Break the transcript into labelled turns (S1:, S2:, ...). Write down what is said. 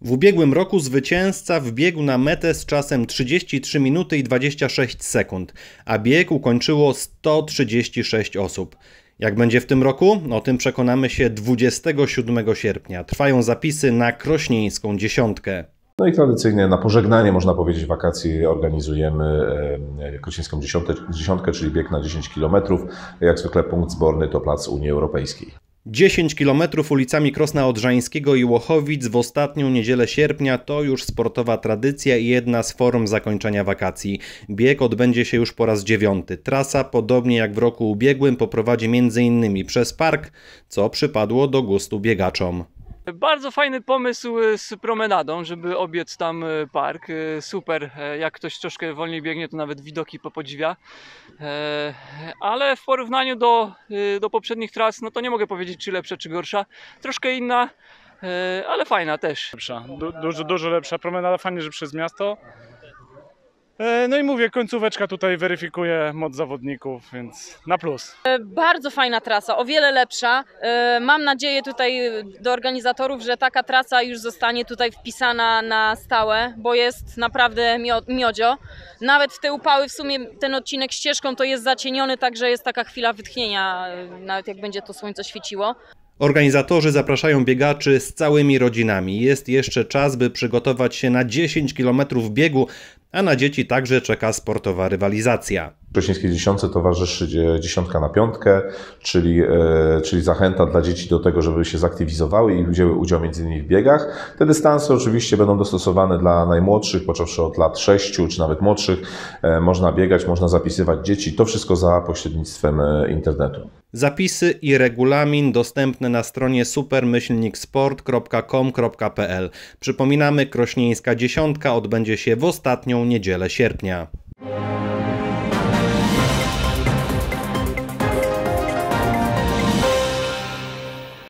S1: W ubiegłym roku zwycięzca wbiegł na metę z czasem 33 minuty i 26 sekund, a bieg ukończyło 136 osób. Jak będzie w tym roku? O tym przekonamy się 27 sierpnia. Trwają zapisy na krośnieńską dziesiątkę.
S2: No i tradycyjnie na pożegnanie, można powiedzieć, wakacji organizujemy e, e, krośnieńską dziesiątkę, czyli bieg na 10 km. Jak zwykle punkt zborny to plac Unii Europejskiej.
S1: 10 km ulicami Krosna Odrzańskiego i Łochowic w ostatnią niedzielę sierpnia to już sportowa tradycja i jedna z form zakończenia wakacji. Bieg odbędzie się już po raz dziewiąty. Trasa, podobnie jak w roku ubiegłym, poprowadzi m.in. przez park, co przypadło do gustu biegaczom.
S3: Bardzo fajny pomysł e, z promenadą, żeby obiec tam e, park. E, super, jak ktoś troszkę wolniej biegnie, to nawet widoki popodziwia. Ale w porównaniu do, do poprzednich tras, no to nie mogę powiedzieć, czy lepsza, czy gorsza. Troszkę inna, ale fajna też. Lepsza, du dużo, dużo lepsza promenada, fajnie, że przez miasto. E, no i mówię, końcóweczka tutaj weryfikuje moc zawodników, więc na plus.
S4: E, bardzo fajna trasa, o wiele lepsza. E, mam nadzieję tutaj do organizatorów, że taka trasa już zostanie tutaj wpisana na stałe, bo jest naprawdę miodzio. Nawet w te upały w sumie ten odcinek ścieżką to jest zacieniony, także jest taka chwila wytchnienia, nawet jak będzie to słońce świeciło.
S1: Organizatorzy zapraszają biegaczy z całymi rodzinami. Jest jeszcze czas, by przygotować się na 10 km biegu a na dzieci także czeka sportowa rywalizacja.
S2: Krośnieńskie Dziesiątce towarzyszy Dziesiątka na Piątkę, czyli, e, czyli zachęta dla dzieci do tego, żeby się zaktywizowały i wzięły udział m.in. w biegach. Te dystanse oczywiście będą dostosowane dla najmłodszych, począwszy od lat sześciu, czy nawet młodszych. E, można biegać, można zapisywać dzieci. To wszystko za pośrednictwem e, internetu.
S1: Zapisy i regulamin dostępne na stronie supermyślniksport.com.pl. Przypominamy, Krośnieńska Dziesiątka odbędzie się w ostatnią niedzielę sierpnia.